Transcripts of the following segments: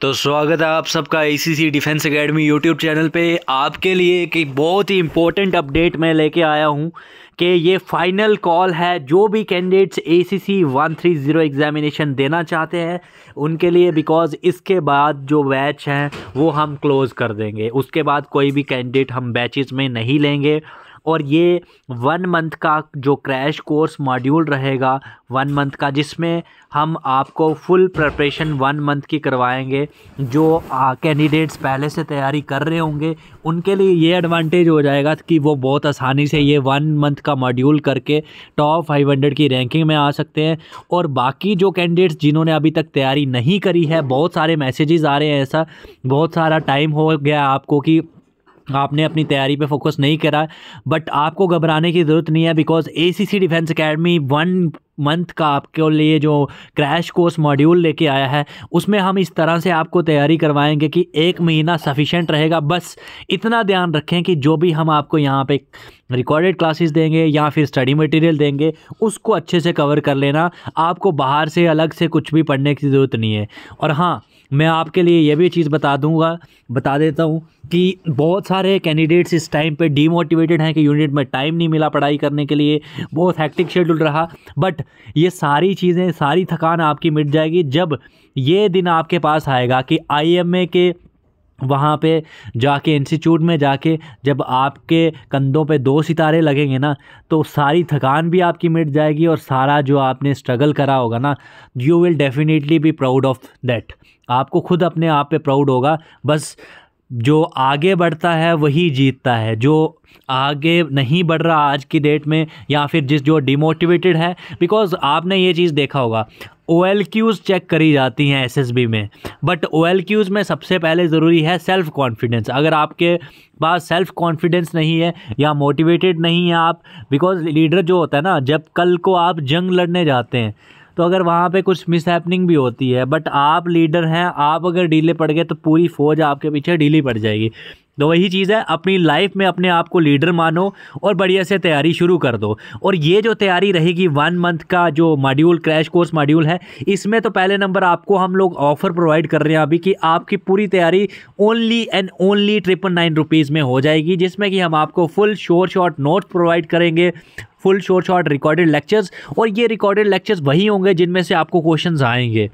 तो स्वागत है आप सबका ACC defence academy YouTube channel पे आपके लिए एक बहुत ही इम्पोर्टेंट अपडेट मैं लेके आया हूँ कि ये फाइनल कॉल है जो भी कैंडिडेट्स एसीसी 130 एग्जामिनेशन देना चाहते हैं उनके लिए बिकॉज इसके बाद जो बैच हैं वो हम क्लोज़ कर देंगे उसके बाद कोई भी कैंडिडेट हम बैचेज़ में नहीं लेंगे और ये वन मंथ का जो क्रैश कोर्स मॉड्यूल रहेगा वन मंथ का जिसमें हम आपको फुल प्रपरेशन वन मंथ की करवाएंगे जो कैंडिडेट्स पहले से तैयारी कर रहे होंगे उनके लिए ये एडवांटेज हो जाएगा कि वो बहुत आसानी से ये वन मंथ का मॉड्यूल करके टॉप फाइव हंड्रेड की रैंकिंग में आ सकते हैं और बाकी जो कैंडिडेट्स जिन्होंने अभी तक तैयारी नहीं करी है बहुत सारे मैसेजेस आ रहे हैं ऐसा बहुत सारा टाइम हो गया आपको कि आपने अपनी तैयारी पे फोकस नहीं करा बट आपको घबराने की ज़रूरत नहीं है because A defence academy one month का आपके लिए जो क्रैश कोर्स मॉड्यूल लेके आया है उसमें हम इस तरह से आपको तैयारी करवाएंगे कि एक महीना सफिशेंट रहेगा बस इतना ध्यान रखें कि जो भी हम आपको यहाँ पे रिकॉर्डेड क्लासेस देंगे या फिर स्टडी मटेरियल देंगे उसको अच्छे से कवर कर लेना आपको बाहर से अलग से कुछ भी पढ़ने की ज़रूरत नहीं है और हाँ मैं आपके लिए यह भी चीज़ बता दूंगा बता देता हूँ कि बहुत सारे कैंडिडेट्स इस टाइम पे डीमोटिवेटेड हैं कि यूनिट में टाइम नहीं मिला पढ़ाई करने के लिए बहुत हैक्टिक शेड्यूल रहा बट ये सारी चीज़ें सारी थकान आपकी मिट जाएगी जब ये दिन आपके पास आएगा कि आई के वहाँ पे जाके इंस्टीट्यूट में जाके जब आपके कंधों पे दो सितारे लगेंगे ना तो सारी थकान भी आपकी मिट जाएगी और सारा जो आपने स्ट्रगल करा होगा ना you will definitely be proud of that आपको खुद अपने आप पे प्राउड होगा बस जो आगे बढ़ता है वही जीतता है जो आगे नहीं बढ़ रहा आज की डेट में या फिर जिस जो डिमोटिवेटेड है बिकॉज आपने ये चीज़ देखा होगा ओ एल क्यूज़ चेक करी जाती हैं एस एस बी में बट ओ एल क्यूज़ में सबसे पहले ज़रूरी है सेल्फ़ कॉन्फिडेंस अगर आपके पास सेल्फ़ कॉन्फिडेंस नहीं है या मोटिवेटेड नहीं है आप बिकॉज़ लीडर जो होता है ना जब कल को आप जंग लड़ने जाते हैं तो अगर वहाँ पे कुछ मिस भी होती है बट आप लीडर हैं आप अगर ढीले पड़ गए तो पूरी फ़ौज आपके पीछे ढीली पड़ जाएगी तो वही चीज़ है अपनी लाइफ में अपने आप को लीडर मानो और बढ़िया से तैयारी शुरू कर दो और ये जो तैयारी रहेगी वन मंथ का जो मॉड्यूल क्रैश कोर्स मॉड्यूल है इसमें तो पहले नंबर आपको हम लोग ऑफर प्रोवाइड कर रहे हैं अभी कि आपकी पूरी तैयारी only and only triple nine rupees में हो जाएगी जिसमें कि हम आपको full sure short note provide करेंगे full sure short recorded lectures और ये रिकॉर्डेड लेक्चर्स वही होंगे जिनमें से आपको क्वेश्चन आएंगे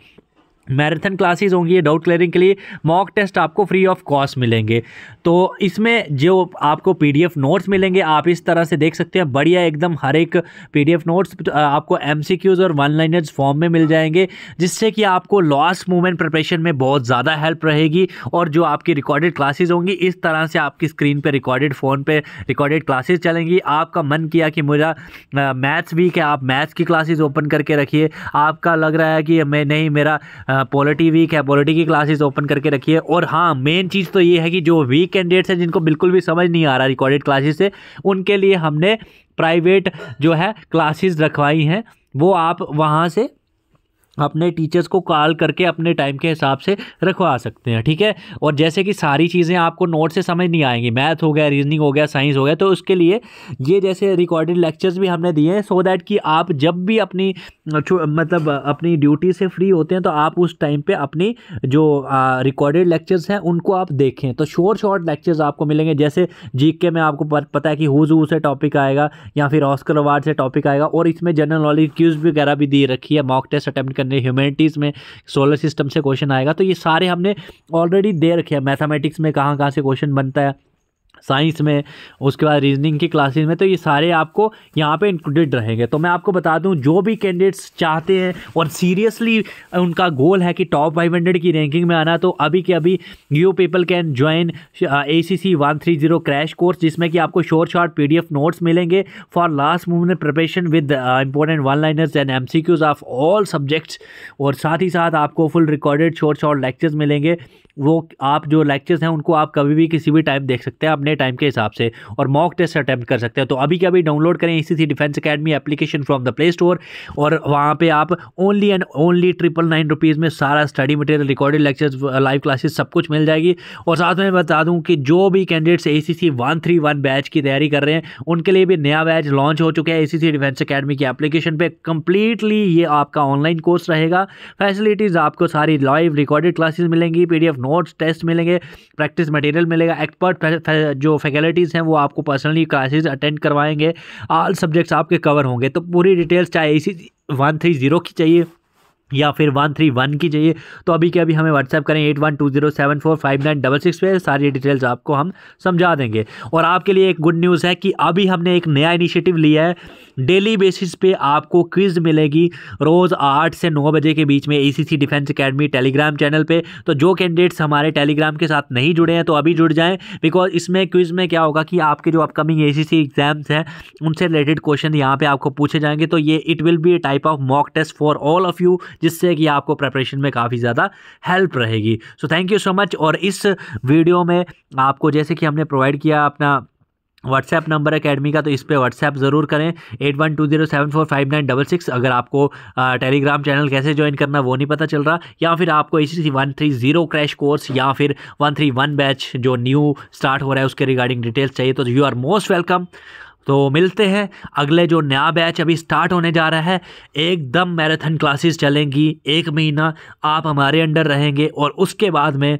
मैराथन क्लासेस होंगी ये डाउट क्लियरिंग के लिए मॉक टेस्ट आपको फ्री ऑफ कॉस्ट मिलेंगे तो इसमें जो आपको पीडीएफ नोट्स मिलेंगे आप इस तरह से देख सकते हैं बढ़िया एकदम हर एक पीडीएफ नोट्स आपको एमसीक्यूज और वन लाइनर्स फॉर्म में मिल जाएंगे जिससे कि आपको लास्ट मोमेंट प्रिपरेशन में बहुत ज़्यादा हेल्प रहेगी और जो आपकी रिकॉर्डेड क्लासेज होंगी इस तरह से आपकी स्क्रीन पर रिकॉर्डेड फ़ोन पर रिकॉर्डेड क्लासेज चलेंगी आपका मन किया कि मुझे मैथ्स वीक है आप मैथ्स की क्लासेज ओपन करके रखिए आपका लग रहा है कि मैं नहीं मेरा आ, पॉलिटी वीक है पॉलिटी की क्लासेस ओपन करके रखी है और हाँ मेन चीज़ तो ये है कि जो वीक कैंडिडेट्स हैं जिनको बिल्कुल भी समझ नहीं आ रहा रिकॉर्डेड क्लासेस से उनके लिए हमने प्राइवेट जो है क्लासेस रखवाई हैं वो आप वहाँ से अपने टीचर्स को कॉल करके अपने टाइम के हिसाब से रखवा सकते हैं ठीक है और जैसे कि सारी चीज़ें आपको नोट से समझ नहीं आएंगी मैथ हो गया रीजनिंग हो गया साइंस हो गया तो उसके लिए ये जैसे रिकॉर्डेड लेक्चर्स भी हमने दिए हैं सो दैट कि आप जब भी अपनी मतलब अपनी ड्यूटी से फ्री होते हैं तो आप उस टाइम पर अपनी जो रिकॉर्डेड लेक्चर्स हैं उनको आप देखें तो शॉर्ट शॉर्ट लेक्चर्स आपको मिलेंगे जैसे जी के में आपको पता है कि हुज से टॉपिक आएगा या फिर ऑस्कर अवार्ड से टॉपिक आएगा और इसमें जनरल नॉलेज क्यूज वगैरह भी दी रखी है मॉक टेस्ट अटैम्प्ट करने ह्यूमैनिटीज़ में सोलर सिस्टम से क्वेश्चन आएगा तो ये सारे हमने ऑलरेडी दे रखे हैं मैथमेटिक्स में कहाँ कहाँ से क्वेश्चन बनता है साइंस में उसके बाद रीजनिंग की क्लासेस में तो ये सारे आपको यहाँ पे इंक्लूडेड रहेंगे तो मैं आपको बता दूँ जो भी कैंडिडेट्स चाहते हैं और सीरियसली उनका गोल है कि टॉप फाइव हंड्रेड की रैंकिंग में आना तो अभी के अभी you people can join A C C one three zero crash course जिसमें कि आपको short short P D F notes मिलेंगे for last movement preparation with important one liners and M C Qs of all subjects और साथ ही साथ आपको full recorded short short lectures मिलेंगे वो आप जो लेक्चर्स हैं उनको आप कभी भी किसी भी टाइम देख सकते हैं अपने टाइम के हिसाब से और मॉक टेस्ट अटैम्प्ट कर सकते हैं तो अभी के अभी डाउनलोड करें E defence academy application from the play store और वहाँ पर आप only and only triple nine rupees में सारा study material recorded lectures live classes सब कुछ मिल जाएगी और साथ में बता दूँ कि जो भी candidates A C C one three one batch की तैयारी कर रहे हैं उनके लिए भी नया बैच लॉन्च हो चुका है A C C defence academy की एप्लीकेशन पर कंप्लीटली ये आपका ऑनलाइन कोर्स रहेगा फैसिलिटीज़ आपको सारी लाइव रिकॉर्डेड क्लासेज मिलेंगी P D F notes test मिलेंगे प्रैक्टिस मटेरियल मिलेगा एक्सपर्ट जो फैकल्टीज़ हैं वो आपको पर्सनली क्लासेज अटेंड करवाएंगे ऑल सब्जेक्ट्स आपके कवर होंगे तो पूरी डिटेल्स चाहे ए वन थ्री ज़ीरो की चाहिए या फिर वन थ्री वन की चाहिए तो अभी के अभी हमें व्हाट्सएप करें eight one two zero seven four five nine double six पे सारी डिटेल्स आपको हम समझा देंगे और आपके लिए एक गुड न्यूज़ है कि अभी हमने एक नया इनिशिएटिव लिया है डेली बेसिस पे आपको क्विज मिलेगी रोज़ आठ से नौ बजे के बीच में A defence academy Telegram channel पर तो जो कैंडिडेट्स हमारे टेलीग्राम के साथ नहीं जुड़े हैं तो अभी जुड़ जाएँ बिकॉज इसमें क्विज में क्या होगा कि आपके जो अपकमिंग ए एग्जाम्स हैं उनसे रिलेटेड क्वेश्चन यहाँ पर आपको पूछे जाएंगे तो ये it will be a type of mock test for all of you जिससे कि आपको प्रेपरेशन में काफ़ी ज़्यादा हेल्प रहेगी so thank you so much और इस वीडियो में आपको जैसे कि हमने प्रोवाइड किया अपना व्हाट्सएप नंबर अकेडमी का तो इस पर व्हाट्सएप ज़रूर करें eight one two zero seven four five nine double six अगर आपको टेलीग्राम चैनल कैसे ज्वाइन करना वो नहीं पता चल रहा या फिर आपको इसी C one three zero crash course या फिर वन थ्री वन बैच जो न्यू स्टार्ट हो रहा है उसके रिगार्डिंग डिटेल्स चाहिए तो यू आर मोस्ट वेलकम तो मिलते हैं अगले जो नया बैच अभी स्टार्ट होने जा रहा है एकदम मैराथन क्लासेस चलेंगी एक महीना आप हमारे अंडर रहेंगे और उसके बाद में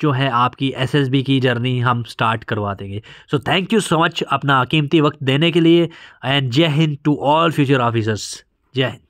जो है आपकी एस की जर्नी हम स्टार्ट करवा देंगे so thank you so much अपना कीमती वक्त देने के लिए and Jai Hind to all future officers Jai Hind